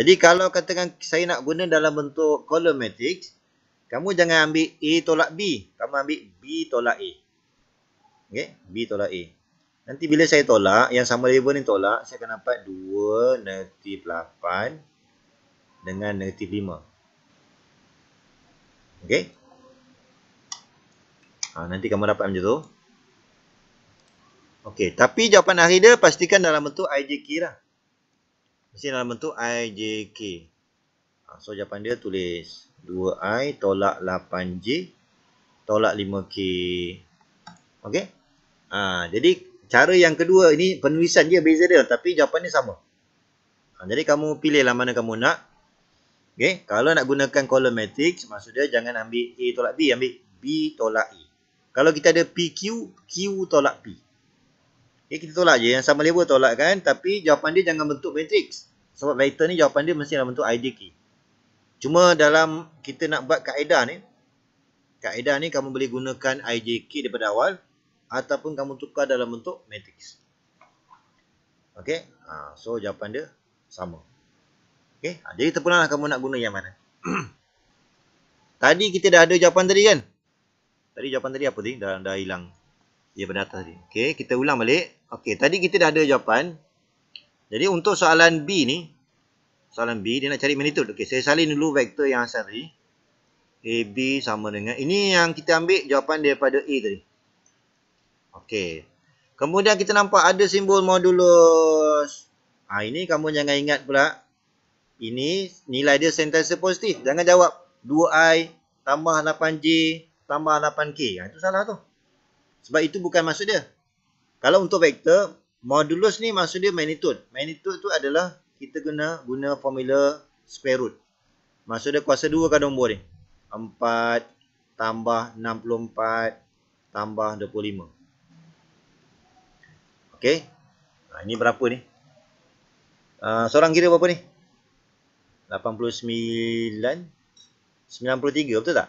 Jadi kalau katakan saya nak guna dalam bentuk column matrix, kamu jangan ambil A tolak B. Kamu ambil B tolak A. Okay? B tolak A. Nanti bila saya tolak, yang sama label ni tolak, saya akan dapat 2 negatif 8 dengan negatif 5. Okay? Ha, nanti kamu dapat macam tu. Okay, tapi jawapan akhir dia pastikan dalam bentuk IJK lah. Mesti dalam bentuk I, J, K. Ha, so, jawapan dia tulis 2I tolak 8J tolak 5K. Okey? Ha, jadi, cara yang kedua ini penulisan dia beza dia tapi jawapan dia sama. Ha, jadi, kamu pilihlah mana kamu nak. Okey? Kalau nak gunakan column matrix, maksud dia jangan ambil A tolak B, ambil B tolak A. Kalau kita ada PQ, Q tolak P. Okey, kita tolak je. Yang sama level tolak kan? Tapi, jawapan dia jangan bentuk matrix sebab writer ni jawapan dia mesti dalam bentuk idea Cuma dalam kita nak buat kaedah ni, kaedah ni kamu boleh gunakan IJK key daripada awal ataupun kamu tukar dalam bentuk matrix. Okey, ha, so jawapan dia sama. Okey, ha, jadi terpulanglah kamu nak guna yang mana. tadi kita dah ada jawapan tadi kan? Tadi jawapan tadi apa tadi? Dah, dah hilang. Dia berdata tadi. Okey, kita ulang balik. Okey, tadi kita dah ada jawapan. Jadi untuk soalan B ni, soalan B dia nak cari magnitude. Okey, saya salin dulu vektor yang asal tadi. AB sama dengan ini yang kita ambil jawapan daripada A tadi. Okey. Kemudian kita nampak ada simbol modulus. Ha ini kamu jangan ingat pula. Ini nilai dia sentiasa positif. Jangan jawab 2i tambah 8j tambah 8k. Ha, itu salah tu. Sebab itu bukan maksud dia. Kalau untuk vektor, Modulus ni maksud dia magnitude. Magnitude tu adalah kita guna guna formula square root. Maksud dia kuasa 2 kadang nombor ni. 4 tambah 64 tambah 25. Okey. Ha, ini berapa ni? Uh, seorang kira berapa ni? 89 93 betul tak?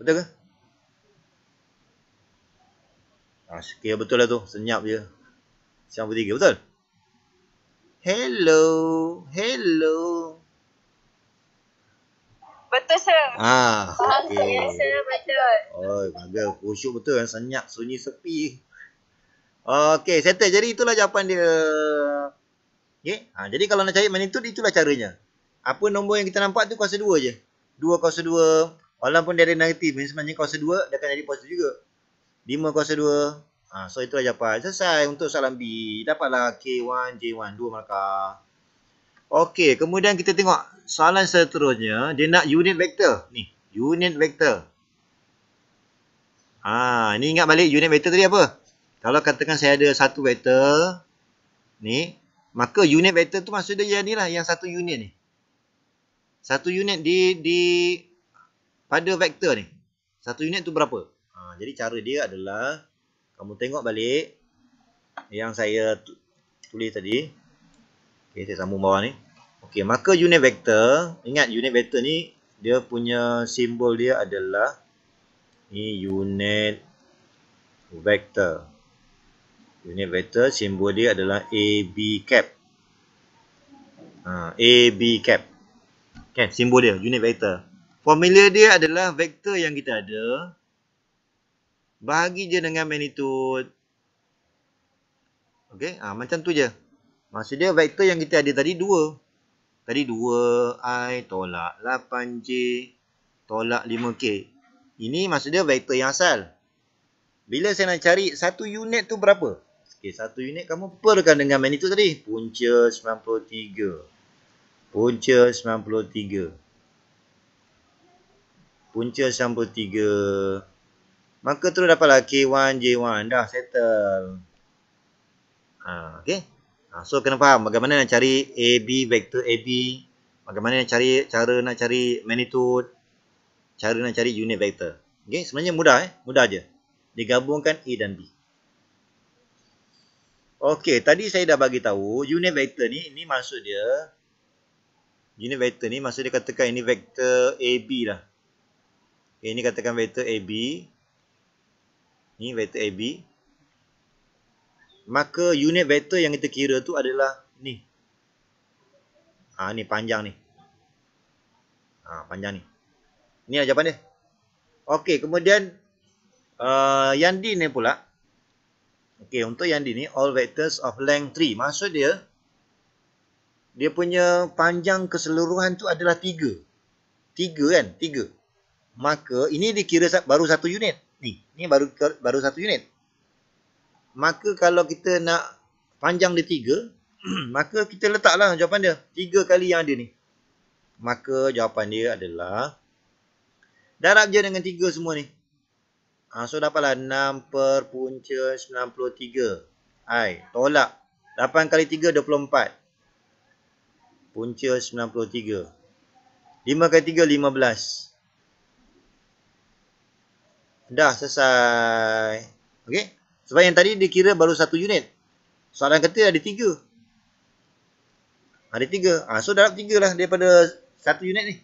Betul ke? Okay, ah, betul lah tu. Senyap je. Siang pukul 3, betul? Hello. Hello. Betul, sir. Haa. Ah, okay. Ya, sir. Betul. Oh, bangga. Khusyuk betul. Yang senyap, sunyi, sepi. Okay, settle. Jadi, itulah jawapan dia. Okay. Ha, jadi, kalau nak cari magnitude, itulah caranya. Apa nombor yang kita nampak tu, kuasa 2 je. 2 kuasa 2. Walaupun dia ada negatif. Sebenarnya kuasa 2, dia akan jadi positif juga. 5 kuasa 2. Ha, so itulah jawapan. Selesai untuk soalan B. Dapatlah K1, J1, 2 markah. Okey, kemudian kita tengok soalan seterusnya. Dia nak unit vektor. Ni, unit vektor. Ah, ha, ni ingat balik unit vektor tadi apa? Kalau katakan saya ada satu vektor. Ni, maka unit vektor tu maksudnya yang ni lah. Yang satu unit ni. Satu unit di, di pada vektor ni. Satu unit tu berapa? Ah, jadi cara dia adalah kamu tengok balik yang saya tulis tadi. Okey, saya sambung bawah ni. Okey, maka unit vector, ingat unit vector ni dia punya simbol dia adalah ni unit vector. Unit vector simbol dia adalah a b cap. Ha, b cap. okay, simbol dia unit vector. Formula dia adalah vektor yang kita ada bagi je dengan magnitude. Okey, ha, macam tu je. Maksudnya vektor yang kita ada tadi 2. Tadi 2i tolak 8j tolak 5k. Ini maksudnya vektor yang asal. Bila saya nak cari satu unit tu berapa? Okey, satu unit kamu perkan dengan magnitude tadi. Punca 93. Punca 93. Punca 93. Maka terus dapatlah K1, J1. Dah settle. Ha, okay. Ha, so kena faham bagaimana nak cari AB, vektor AB. Bagaimana nak cari, cara nak cari magnitude. Cara nak cari unit vektor. Okay. Sebenarnya mudah eh. Mudah aja. Digabungkan A dan B. Okay, tadi saya dah bagi tahu unit vektor ni, ini maksud dia unit vektor ni maksud dia katakan ini vektor AB lah. Okay, ini katakan vektor AB ni vektor AB maka unit vektor yang kita kira tu adalah ni ha, ni panjang ni ha, panjang ni ni lah jawapan dia ok kemudian uh, yang D ni pula Okey, untuk yang D ni all vectors of length 3 maksud dia dia punya panjang keseluruhan tu adalah 3 3 kan 3 maka ini dikira baru satu unit ni. Ni baru baru satu unit. Maka kalau kita nak panjang dia tiga, maka kita letaklah jawapan dia. Tiga kali yang ada ni. Maka jawapan dia adalah darab je dengan tiga semua ni. Ha, so dapatlah 6 per punca 93. I tolak. 8 kali 3 24. Punca 93. 5 kali 3 15. Dah selesai. Okey. Sebab yang tadi dia kira baru satu unit. Soalan kata ada tiga. Ada tiga. Ha, so dalam tiga lah daripada satu unit ni.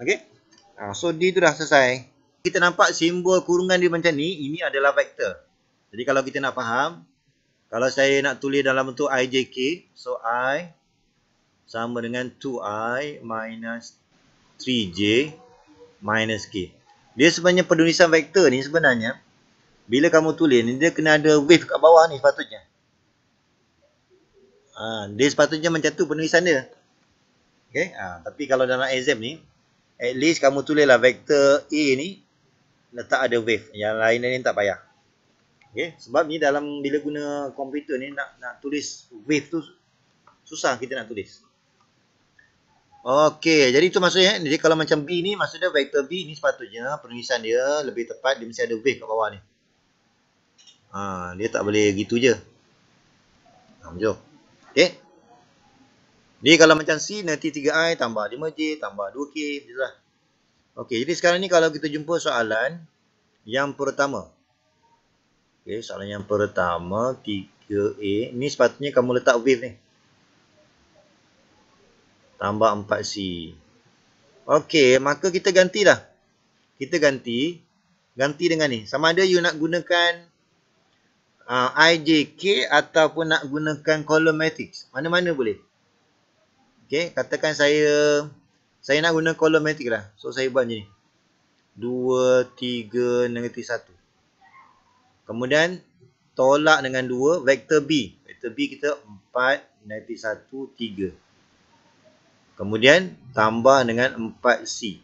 Okey. Ha, so D tu dah selesai. Kita nampak simbol kurungan dia macam ni. Ini adalah vektor. Jadi kalau kita nak faham. Kalau saya nak tulis dalam bentuk IJK. So I sama dengan 2I minus 3J minus K. Dia sebenarnya penulisan vektor ni sebenarnya bila kamu tulis ni dia kena ada wave kat bawah ni sepatutnya. Ha, dia sepatutnya macam tu penulisan dia. Okay? Ha, tapi kalau dalam exam ni at least kamu tulislah vektor A ni letak ada wave. Yang lain ni tak payah. Okay? Sebab ni dalam bila guna komputer ni nak nak tulis wave tu susah kita nak tulis. Okey, jadi itu maksudnya eh. Jadi kalau macam B ni maksudnya vektor B ni sepatutnya penulisan dia lebih tepat dia mesti ada wave kat bawah ni. Ha, dia tak boleh gitu je. Ha, jom. Okey. Jadi kalau macam C nanti 3i tambah 5j tambah 2k jelah. Okey, jadi sekarang ni kalau kita jumpa soalan yang pertama. Okey, soalan yang pertama 3a ni sepatutnya kamu letak wave ni tambah 4C. Okey, maka kita gantilah. Kita ganti. Ganti dengan ni. Sama ada you nak gunakan uh, IJK ataupun nak gunakan column matrix. Mana-mana boleh. Okey, katakan saya saya nak guna column matrix lah. So, saya buat macam ni. 2, 3, negatif 1. Kemudian, tolak dengan 2, vektor B. Vektor B kita 4, negatif 1, 3. Kemudian tambah dengan 4C.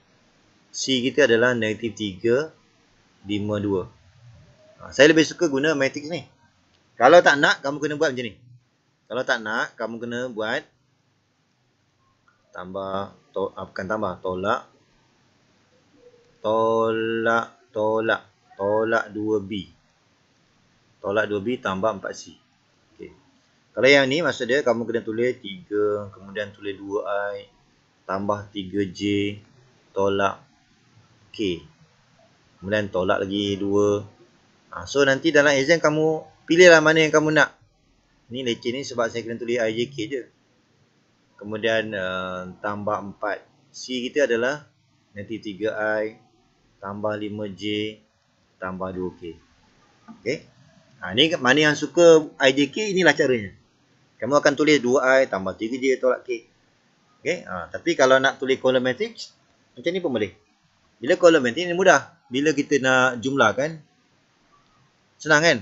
C kita adalah negatif 3, 52. Ha, saya lebih suka guna matrix ni. Kalau tak nak, kamu kena buat macam ni. Kalau tak nak, kamu kena buat tambah, to, ah, bukan tambah, tolak. Tolak, tolak. Tolak 2B. Tolak 2B tambah 4C. Kalau yang ni maksud dia kamu kena tulis 3 kemudian tulis 2i tambah 3j tolak k. Kemudian tolak lagi 2. Ha, so nanti dalam exam kamu pilihlah mana yang kamu nak. Ni leceh ni sebab saya kena tulis i, j, k je. Kemudian uh, tambah 4. C kita adalah nanti 3i tambah 5j tambah 2k. Okay. Ha, ni mana yang suka IJK inilah caranya. Kamu akan tulis 2i tambah 3j tolak k. Okay? Ha, tapi kalau nak tulis column matrix, macam ni pun boleh. Bila column matrix ni mudah. Bila kita nak jumlah kan, senang kan?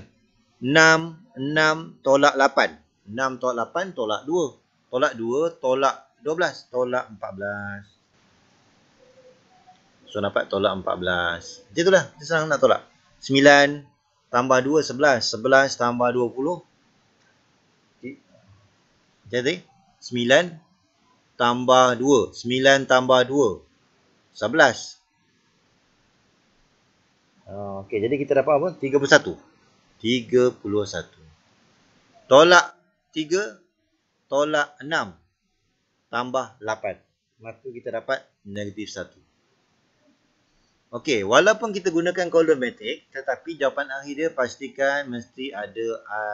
6, 6 tolak 8. 6 tolak 8 tolak 2. Tolak 2 tolak 12. Tolak 14. So dapat tolak 14. Macam tu lah. Senang nak tolak. 9 tambah 2, 11. 11 tambah 20, 20. Cantik. 9 tambah 2. 9 tambah 2. 11. Okay Jadi kita dapat apa? 31. 31. Tolak 3. Tolak 6. Tambah 8. Maka kita dapat negatif 1. Okey, walaupun kita gunakan kolom matik, tetapi jawapan akhir dia pastikan mesti ada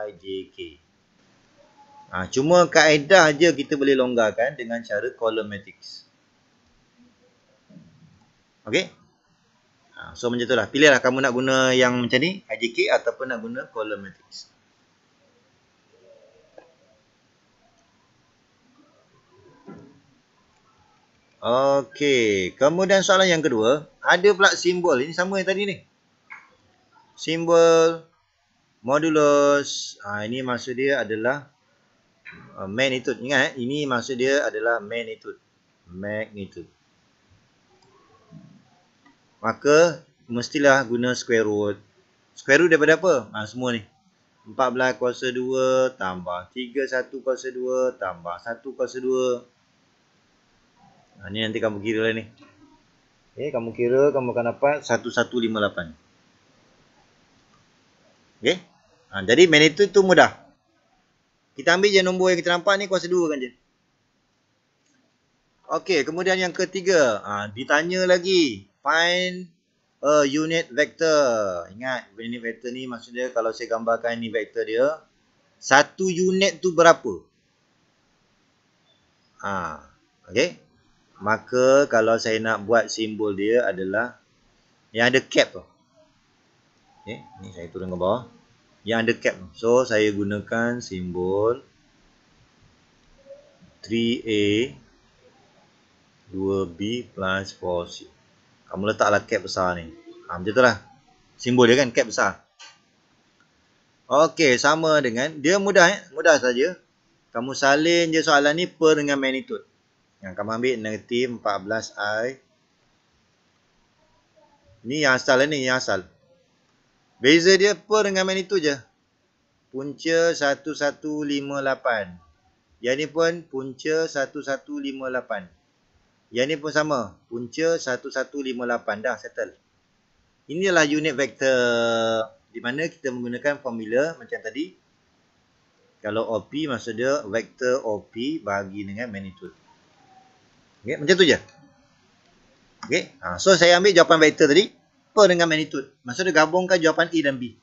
IJK. Ha, cuma kaedah je kita boleh longgarkan dengan cara column matrix. Okey? Ha, so macam itulah. Pilihlah kamu nak guna yang macam ni, IJK ataupun nak guna column matrix. Okey, kemudian soalan yang kedua, ada pula simbol. Ini sama yang tadi ni. Simbol modulus. Ha, ini maksud dia adalah Ah, magnitude. Ingat, eh, ini maksud dia adalah magnitude. Magnitude. Maka, mestilah guna square root. Square root daripada apa? Ha, semua ni. 14 kuasa 2 tambah 3 1 kuasa 2 tambah 1 kuasa 2. Ha, ah, nanti kamu kira lah ni. Okay, eh, kamu kira, kamu akan dapat 1158. Okay? Ha, jadi magnitude tu mudah. Kita ambil je nombor yang kita nampak ni kuasa 2 kan dia. Okey, kemudian yang ketiga, ha, ditanya lagi, find a unit vector. Ingat, unit vector ni maksudnya kalau saya gambarkan ni vector dia, satu unit tu berapa? Ha, okey. Maka kalau saya nak buat simbol dia adalah yang ada cap tu. Okey, ni saya turun ke bawah yang ada cap. So saya gunakan simbol 3A 2B plus 4C. Kamu letaklah cap besar ni. Ha, macam tu lah. Simbol dia kan cap besar. Okey, sama dengan dia mudah eh? mudah saja. Kamu salin je soalan ni per dengan magnitude. Yang ha, kamu ambil negatif 14i. Ni yang asal lah ni, yang asal. Beza dia per dengan magnitu je. Punca 1158. Yang ni pun punca 1158. Yang ni pun sama. Punca 1158. Dah settle. Inilah unit vektor di mana kita menggunakan formula macam tadi. Kalau OP maksud dia vektor OP bagi dengan magnitude. Okay, macam tu je. Okay. Ha, so saya ambil jawapan vektor tadi alpha dengan magnitude. Maksudnya gabungkan jawapan A dan B.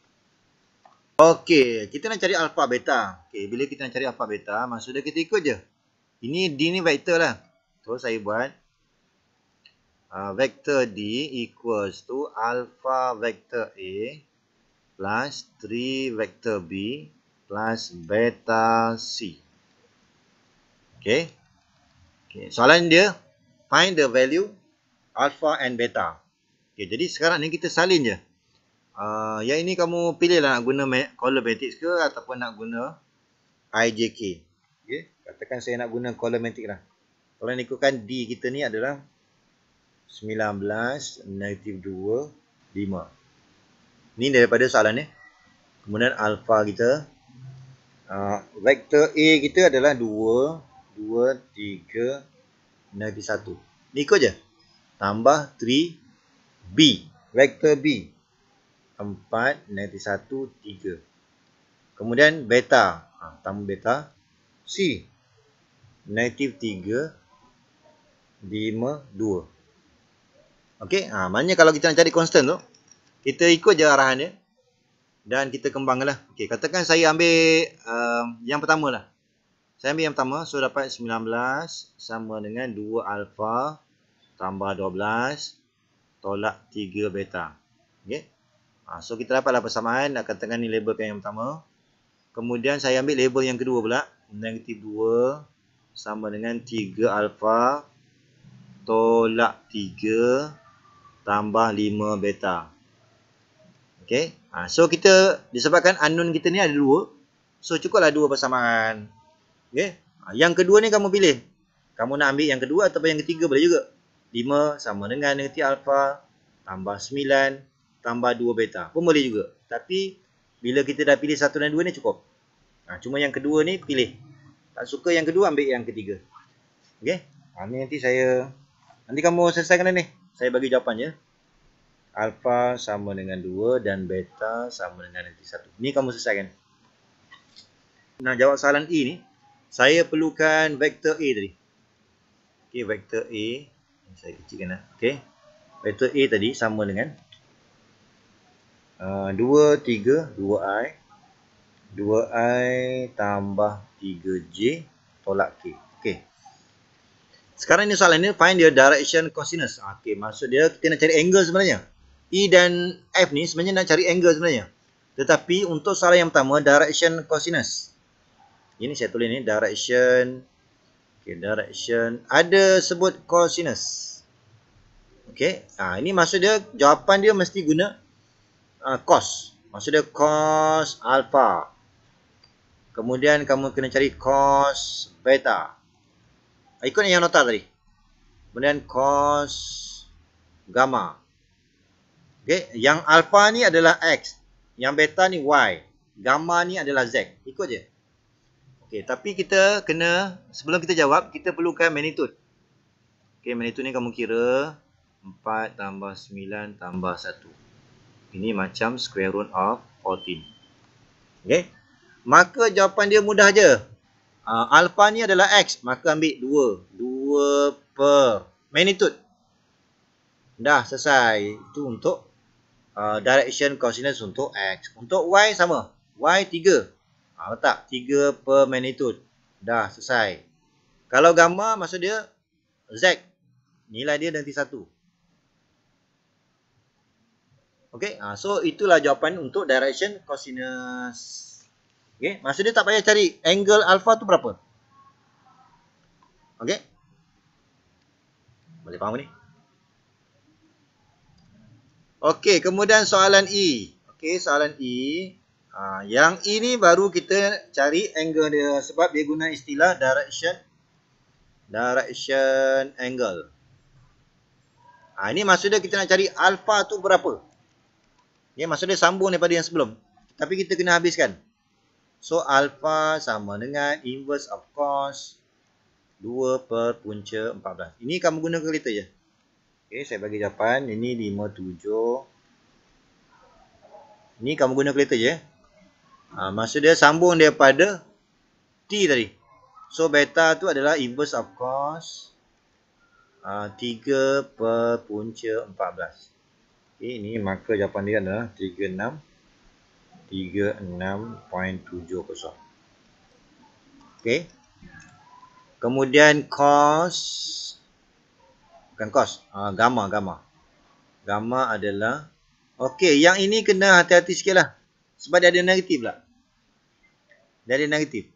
Okey, kita nak cari alpha beta. Okey, bila kita nak cari alpha beta, maksudnya kita ikut je. Ini D ni vektor lah. Terus saya buat uh, vektor D equals to alpha vektor A plus 3 vektor B plus beta C. Okey. Okay. soalan dia find the value alpha and beta. Okay, jadi sekarang ni kita salin je. Uh, yang ini kamu pilih lah nak guna column matrix ke ataupun nak guna IJK. Okay. Katakan saya nak guna column matrix lah. Kalau ni ikutkan D kita ni adalah 19, negatif 2, 5. Ni daripada soalan ni. Kemudian alpha kita. Uh, vector A kita adalah 2, 2, 3, negatif 1. Ni ikut je. Tambah 3, B. Vektor B. 4, negatif 1, 3. Kemudian beta. Ha, tambah beta. C. Negatif 3, 5, 2. Okey. Ha, maknanya kalau kita nak cari constant tu. Kita ikut je arahan dia. Dan kita kembangkanlah. Okey. Katakan saya ambil um, yang pertama lah. Saya ambil yang pertama. So dapat 19 sama dengan 2 alpha tambah 12. 12 tolak 3 beta. Okey. Ha, so kita dapatlah persamaan akan tekan ni label kan yang pertama. Kemudian saya ambil label yang kedua pula, negatif 2 sama dengan 3 alfa tolak 3 tambah 5 beta. Okey. Ha, so kita disebabkan unknown kita ni ada dua, So cukuplah dua persamaan. Okey. Ha, yang kedua ni kamu pilih. Kamu nak ambil yang kedua ataupun yang ketiga boleh juga. 5 sama dengan negatif alfa tambah 9 tambah 2 beta. Pun boleh juga. Tapi bila kita dah pilih satu dan dua ni cukup. Ha, cuma yang kedua ni pilih. Tak suka yang kedua ambil yang ketiga. Okey. Ha, ni nanti saya. Nanti kamu selesaikan ni. Saya bagi jawapan ya. Alfa sama dengan 2 dan beta sama dengan negatif 1. Ni kamu selesaikan. Nah jawab soalan E ni. Saya perlukan vektor A tadi. Okey vektor A. Saya kecilkan lah. Okay. Vector A tadi sama dengan uh, 2, 3, 2i 2i tambah 3j tolak k. Okay. Sekarang ini soalan ini find the direction cosinus. Ah, okay. Maksud dia kita nak cari angle sebenarnya. E dan F ni sebenarnya nak cari angle sebenarnya. Tetapi untuk soalan yang pertama, direction cosinus. Ini saya tulis ni, direction cosinus. Okay, direction. Ada sebut cosinus. Okay. Ha, ini maksud dia, jawapan dia mesti guna uh, ah, cos. Maksud dia cos alpha. Kemudian kamu kena cari cos beta. Ah, ikut yang nota tadi. Kemudian cos gamma. Okay. Yang alpha ni adalah x. Yang beta ni y. Gamma ni adalah z. Ikut je. Okay, tapi kita kena, sebelum kita jawab, kita perlukan magnitude. Okay, magnitude ni kamu kira 4 tambah 9 tambah 1. Ini macam square root of 14. Okay. Maka jawapan dia mudah je. Uh, alpha ni adalah X. Maka ambil 2. 2 per magnitude. Dah selesai. Itu untuk uh, direction cosinus untuk X. Untuk Y sama. Y 3. Ha, letak 3 per magnitude. Dah selesai. Kalau gamma maksud dia Z. Nilai dia nanti 1. Okay. Ha, ah, so itulah jawapan untuk direction cosinus. Okay. Maksud dia tak payah cari angle alpha tu berapa. Okay. Boleh faham ni? Okay. Kemudian soalan E. Okay. Soalan E. Ha, yang ini baru kita cari angle dia sebab dia guna istilah direction direction angle. Ha, ini maksudnya kita nak cari alpha tu berapa. Ini maksudnya sambung daripada yang sebelum. Tapi kita kena habiskan. So alpha sama dengan inverse of cos 2 per punca 14. Ini kamu guna kereta je. Okay, saya bagi jawapan. Ini 5, 7. Ini kamu guna kereta je. Ha, maksud dia sambung dia pada T tadi. So beta tu adalah inverse of cos ha, 3 per punca 14. Okay, ini maka jawapan dia adalah 36. 36.70. Okay. Kemudian cos. Bukan cos. Ha, gamma. Gamma. Gamma adalah. Okey, yang ini kena hati-hati sikit lah. Sebab dia ada negatif lah dari negatif.